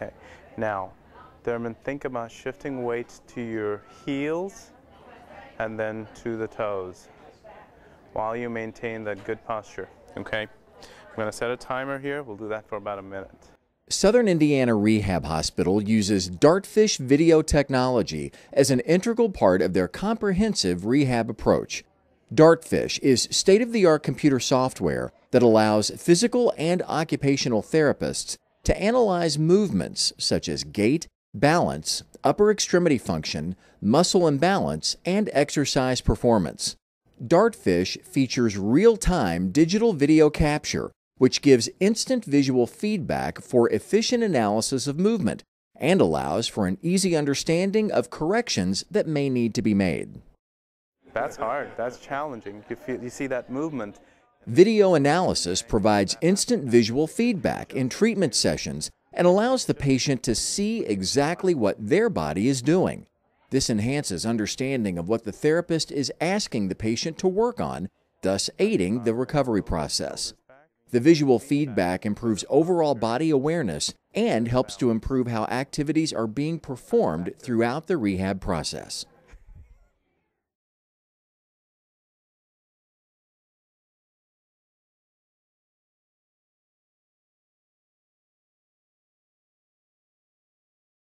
Okay, now, Dermot, think about shifting weight to your heels and then to the toes while you maintain that good posture, okay? I'm gonna set a timer here. We'll do that for about a minute. Southern Indiana Rehab Hospital uses Dartfish video technology as an integral part of their comprehensive rehab approach. Dartfish is state of the art computer software that allows physical and occupational therapists to analyze movements such as gait, balance, upper extremity function, muscle imbalance, and exercise performance. Dartfish features real time digital video capture, which gives instant visual feedback for efficient analysis of movement and allows for an easy understanding of corrections that may need to be made. That's hard, that's challenging. You, feel, you see that movement Video analysis provides instant visual feedback in treatment sessions and allows the patient to see exactly what their body is doing. This enhances understanding of what the therapist is asking the patient to work on, thus aiding the recovery process. The visual feedback improves overall body awareness and helps to improve how activities are being performed throughout the rehab process.